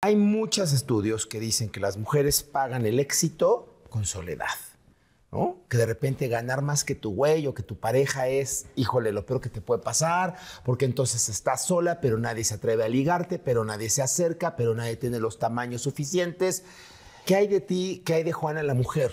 Hay muchos estudios que dicen que las mujeres pagan el éxito con soledad, ¿no? Que de repente ganar más que tu güey o que tu pareja es, híjole, lo peor que te puede pasar, porque entonces estás sola, pero nadie se atreve a ligarte, pero nadie se acerca, pero nadie tiene los tamaños suficientes. ¿Qué hay de ti? ¿Qué hay de Juana la mujer?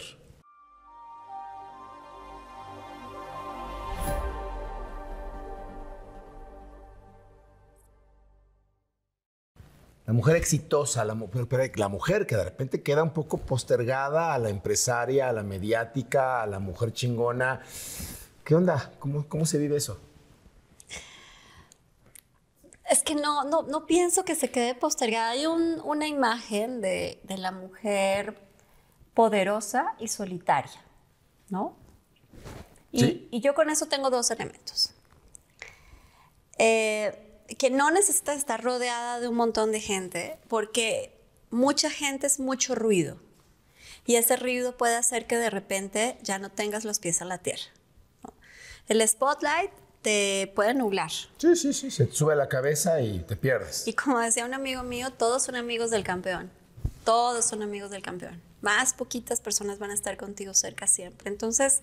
la mujer exitosa, la mujer, la mujer que de repente queda un poco postergada a la empresaria, a la mediática, a la mujer chingona. ¿Qué onda? ¿Cómo, cómo se vive eso? Es que no, no, no pienso que se quede postergada. Hay una imagen de, la mujer poderosa y solitaria, ¿no? Y, y yo con eso tengo dos elementos. Eh, que no necesita estar rodeada de un montón de gente, porque mucha gente es mucho ruido. Y ese ruido puede hacer que de repente ya no tengas los pies a la tierra. El spotlight te puede nublar. Sí, sí, sí, se te sube la cabeza y te pierdes. Y como decía un amigo mío, todos son amigos del campeón. Todos son amigos del campeón. Más poquitas personas van a estar contigo cerca siempre. Entonces,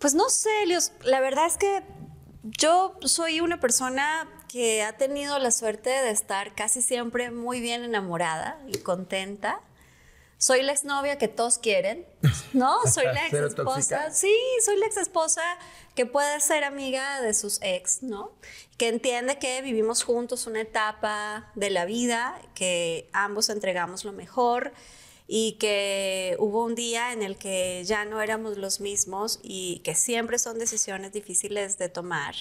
pues no sé, Elios, la verdad es que yo soy una persona que ha tenido la suerte de estar casi siempre muy bien enamorada y contenta. Soy la exnovia que todos quieren, ¿no? Soy la ex esposa. Sí, soy la ex esposa que puede ser amiga de sus ex, ¿no? Que entiende que vivimos juntos una etapa de la vida, que ambos entregamos lo mejor y que hubo un día en el que ya no éramos los mismos y que siempre son decisiones difíciles de tomar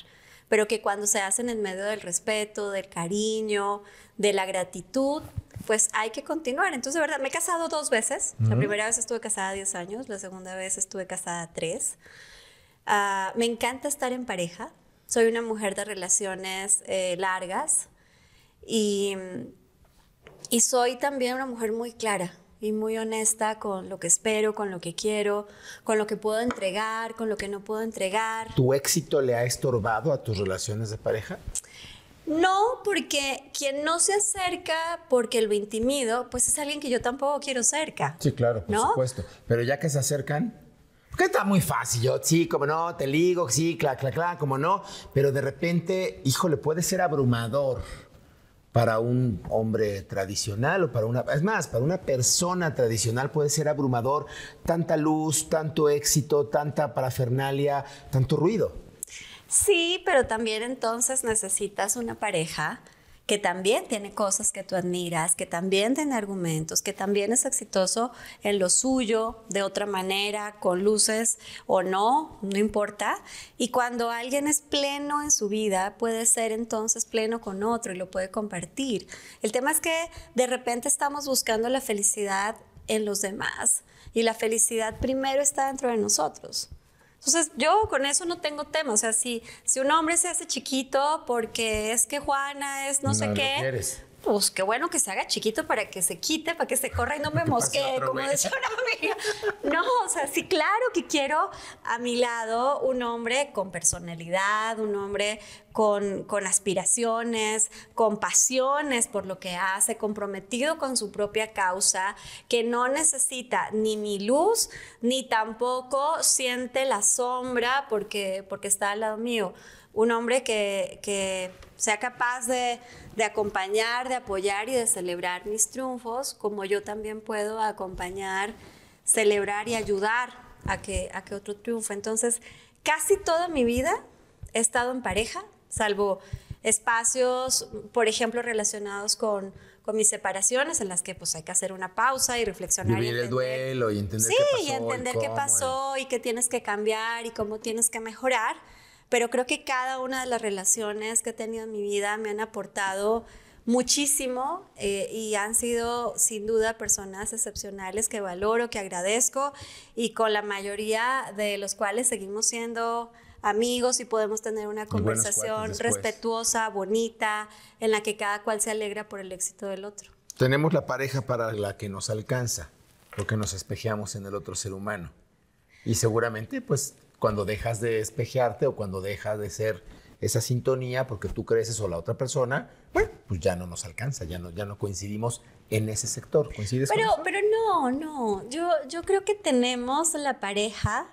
pero que cuando se hacen en medio del respeto, del cariño, de la gratitud, pues hay que continuar. Entonces, de verdad, me he casado dos veces. La primera vez estuve casada 10 años, la segunda vez estuve casada 3. Ah, me encanta estar en pareja. Soy una mujer de relaciones eh, largas y soy también una mujer muy clara y muy honesta con lo que espero, con lo que quiero, con lo que puedo entregar, con lo que no puedo entregar. ¿Tu éxito le ha estorbado a tus relaciones de pareja? No, porque quien no se acerca porque lo intimido, pues es alguien que yo tampoco quiero cerca. Sí, claro, por supuesto. Pero ya que se acercan, porque está muy fácil, yo sí, como no, te ligo, sí, cla, cla, cla, como no, pero de repente, híjole, puede ser abrumador para un hombre tradicional o para una... Es más, para una persona tradicional puede ser abrumador tanta luz, tanto éxito, tanta parafernalia, tanto ruido. Sí, pero también entonces necesitas una pareja que también tiene cosas que tú admiras, que también tiene argumentos, que también es exitoso en lo suyo, de otra manera, con luces o no, no importa. Y cuando alguien es pleno en su vida, puede ser entonces pleno con otro y lo puede compartir. El tema es que de repente estamos buscando la felicidad en los demás y la felicidad primero está dentro de nosotros. Entonces, yo con eso no tengo tema. O sea, si, si un hombre se hace chiquito porque es que Juana es no, sé qué, pues qué bueno que se haga chiquito para que se quite, para que se corra y no me mosquee, como decía una amiga. No, o sea, sí, claro que quiero a mi lado un hombre con personalidad, un hombre con, con aspiraciones, con pasiones por lo que hace, comprometido con su propia causa, que no necesita ni mi luz, ni tampoco siente la sombra porque, porque está al lado mío. Un hombre que, que sea capaz de, acompañar, de apoyar y de celebrar mis triunfos, como yo también puedo acompañar, celebrar y ayudar a que, otro triunfe. Entonces, casi toda mi vida he estado en pareja, salvo espacios, por ejemplo, relacionados con, mis separaciones, en las que pues hay que hacer una pausa y reflexionar. y el duelo y entender sí, qué pasó. y entender qué pasó y qué tienes que cambiar y cómo tienes que mejorar pero creo que cada una de las relaciones que he tenido en mi vida me han aportado muchísimo eh, y han sido sin duda personas excepcionales que valoro, que agradezco y con la mayoría de los cuales seguimos siendo amigos y podemos tener una conversación respetuosa, bonita, en la que cada cual se alegra por el éxito del otro. Tenemos la pareja para la que nos alcanza, porque nos espejeamos en el otro ser humano. Y seguramente, pues, cuando dejas de espejearte o cuando dejas de ser esa sintonía porque tú creces o la otra persona, bueno, pues ya no nos alcanza, ya no, ya no coincidimos en ese sector. pero, Pero no, no. Yo, yo creo que tenemos la pareja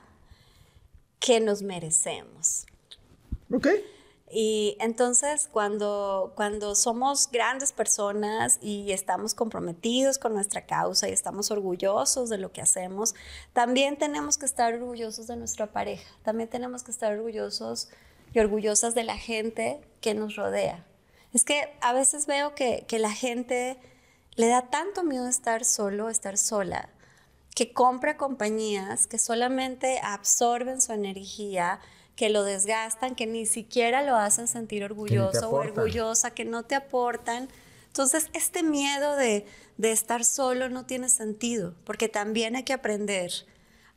que nos merecemos. Ok. Y entonces cuando, cuando somos grandes personas y estamos comprometidos con nuestra causa y estamos orgullosos de lo que hacemos, también tenemos que estar orgullosos de nuestra pareja, también tenemos que estar orgullosos y orgullosas de la gente que nos rodea. Es que a veces veo que, que la gente le da tanto miedo estar solo, estar sola, que compra compañías que solamente absorben su energía, que lo desgastan, que ni siquiera lo hacen sentir orgulloso o orgullosa, que no te aportan. Entonces, este miedo de, estar solo no tiene sentido, porque también hay que aprender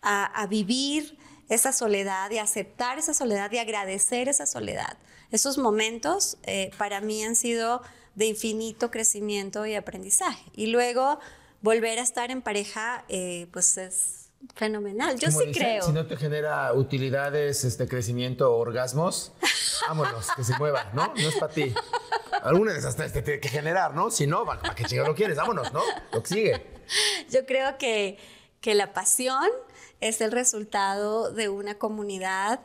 a, vivir esa soledad y aceptar esa soledad y agradecer esa soledad. Esos momentos eh, para mí han sido de infinito crecimiento y aprendizaje. Y luego volver a estar en pareja, eh, pues es Fenomenal, yo sí creo. Si no te genera utilidades, este crecimiento, orgasmos, vámonos, que se mueva, ¿no? No es para ti. Alguna de esas te tiene que generar, ¿no? Si no, ¿para qué chico lo quieres? Vámonos, ¿no? Lo que sigue. Yo creo que, que la pasión es el resultado de una comunidad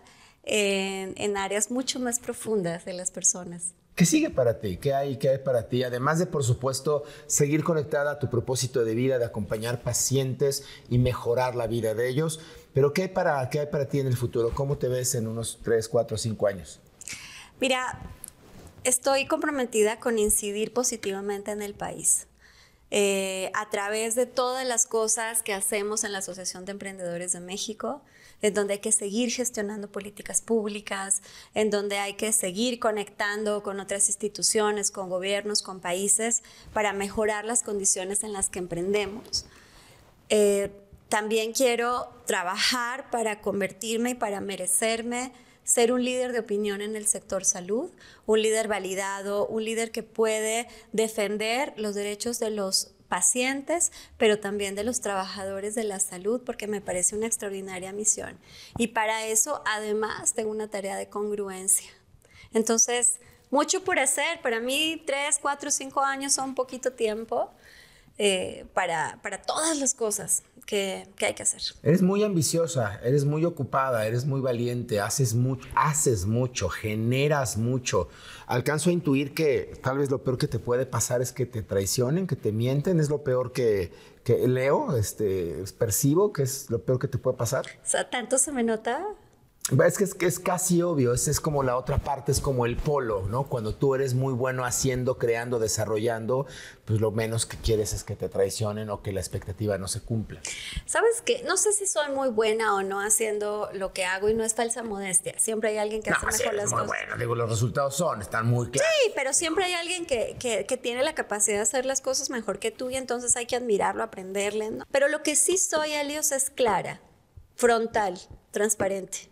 en, en áreas mucho más profundas de las personas. ¿Qué sigue para ti? ¿Qué hay, qué hay para ti? Además de, por supuesto, seguir conectada a tu propósito de vida, de acompañar pacientes y mejorar la vida de ellos. Pero ¿qué hay para, qué hay para ti en el futuro? ¿Cómo te ves en unos 3, 4, 5 años? Mira, estoy comprometida con incidir positivamente en el país. Eh, a través de todas las cosas que hacemos en la Asociación de Emprendedores de México, en donde hay que seguir gestionando políticas públicas, en donde hay que seguir conectando con otras instituciones, con gobiernos, con países, para mejorar las condiciones en las que emprendemos. Eh, también quiero trabajar para convertirme y para merecerme ser un líder de opinión en el sector salud, un líder validado, un líder que puede defender los derechos de los pacientes, pero también de los trabajadores de la salud, porque me parece una extraordinaria misión. Y para eso, además, tengo una tarea de congruencia. Entonces, mucho por hacer. Para mí, tres, cuatro, cinco años son poquito tiempo. Eh, para, todas las cosas que, hay que hacer. Eres muy ambiciosa, eres muy ocupada, eres muy valiente, haces, haces mucho, generas mucho. Alcanzo a intuir que tal vez lo peor que te puede pasar es que te traicionen, que te mienten, es lo peor que, que leo, este, percibo que es lo peor que te puede pasar. O sea, tanto se me nota es que, es casi obvio, es, es como la otra parte, es como el polo, ¿no? Cuando tú eres muy bueno haciendo, creando, desarrollando, pues lo menos que quieres es que te traicionen o que la expectativa no se cumpla. Sabes que no sé si soy muy buena o no haciendo lo que hago y no es falsa modestia. Siempre hay alguien que hace mejor las muy cosas. Bueno, digo, los resultados son, están muy claros. Sí, pero siempre hay alguien que, tiene la capacidad de hacer las cosas mejor que tú y entonces hay que admirarlo, aprenderle, ¿no? Pero lo que sí soy, Alios, es clara, frontal, transparente